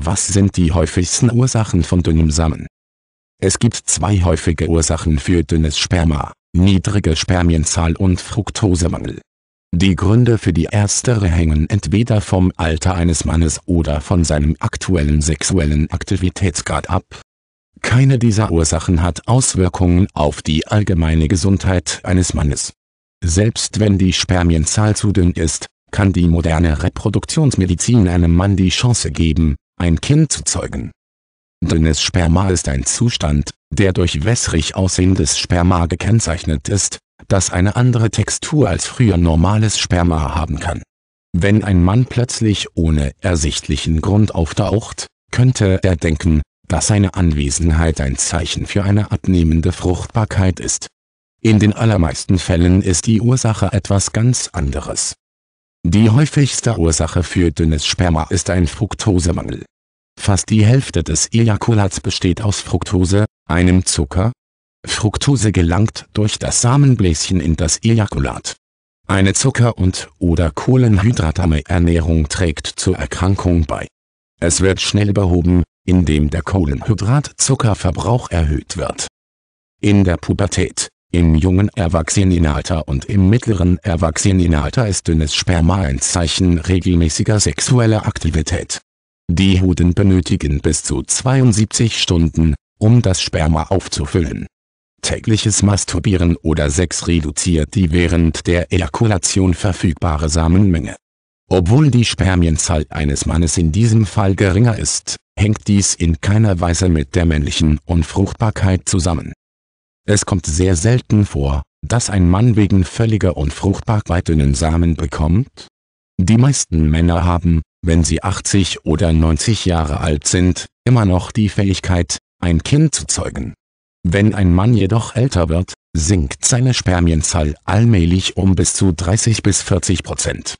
Was sind die häufigsten Ursachen von dünnem Samen? Es gibt zwei häufige Ursachen für dünnes Sperma, niedrige Spermienzahl und Fructosemangel. Die Gründe für die erstere hängen entweder vom Alter eines Mannes oder von seinem aktuellen sexuellen Aktivitätsgrad ab. Keine dieser Ursachen hat Auswirkungen auf die allgemeine Gesundheit eines Mannes. Selbst wenn die Spermienzahl zu dünn ist, kann die moderne Reproduktionsmedizin einem Mann die Chance geben, ein Kind zu zeugen. Dünnes Sperma ist ein Zustand, der durch wässrig aussehendes Sperma gekennzeichnet ist, das eine andere Textur als früher normales Sperma haben kann. Wenn ein Mann plötzlich ohne ersichtlichen Grund auftaucht, könnte er denken, dass seine Anwesenheit ein Zeichen für eine abnehmende Fruchtbarkeit ist. In den allermeisten Fällen ist die Ursache etwas ganz anderes. Die häufigste Ursache für dünnes Sperma ist ein Fructosemangel. Fast die Hälfte des Ejakulats besteht aus Fructose, einem Zucker. Fructose gelangt durch das Samenbläschen in das Ejakulat. Eine Zucker- und oder kohlenhydratarme Ernährung trägt zur Erkrankung bei. Es wird schnell behoben, indem der Kohlenhydratzuckerverbrauch erhöht wird. In der Pubertät im jungen Erwachsenenalter und im mittleren Erwachsenenalter ist dünnes Sperma ein Zeichen regelmäßiger sexueller Aktivität. Die Huden benötigen bis zu 72 Stunden, um das Sperma aufzufüllen. Tägliches Masturbieren oder Sex reduziert die während der Ejakulation verfügbare Samenmenge. Obwohl die Spermienzahl eines Mannes in diesem Fall geringer ist, hängt dies in keiner Weise mit der männlichen Unfruchtbarkeit zusammen es kommt sehr selten vor, dass ein Mann wegen völliger Unfruchtbarkeit einen Samen bekommt. Die meisten Männer haben, wenn sie 80 oder 90 Jahre alt sind, immer noch die Fähigkeit, ein Kind zu zeugen. Wenn ein Mann jedoch älter wird, sinkt seine Spermienzahl allmählich um bis zu 30 bis 40 Prozent.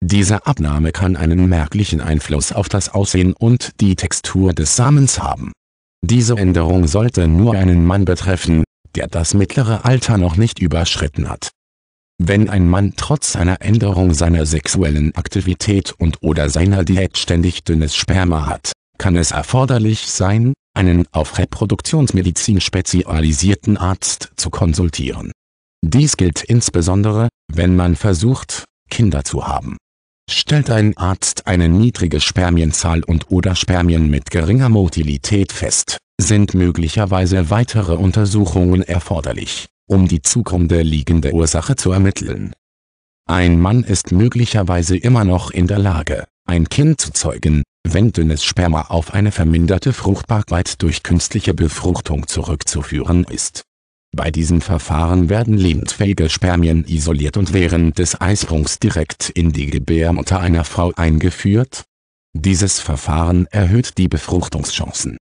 Diese Abnahme kann einen merklichen Einfluss auf das Aussehen und die Textur des Samens haben. Diese Änderung sollte nur einen Mann betreffen, der das mittlere Alter noch nicht überschritten hat. Wenn ein Mann trotz einer Änderung seiner sexuellen Aktivität und/oder seiner Diät ständig dünnes Sperma hat, kann es erforderlich sein, einen auf Reproduktionsmedizin spezialisierten Arzt zu konsultieren. Dies gilt insbesondere, wenn man versucht, Kinder zu haben. Stellt ein Arzt eine niedrige Spermienzahl und/oder Spermien mit geringer Motilität fest, sind möglicherweise weitere Untersuchungen erforderlich, um die zugrunde liegende Ursache zu ermitteln. Ein Mann ist möglicherweise immer noch in der Lage, ein Kind zu zeugen, wenn dünnes Sperma auf eine verminderte Fruchtbarkeit durch künstliche Befruchtung zurückzuführen ist. Bei diesem Verfahren werden lebensfähige Spermien isoliert und während des Eisprungs direkt in die Gebärmutter einer Frau eingeführt. Dieses Verfahren erhöht die Befruchtungschancen.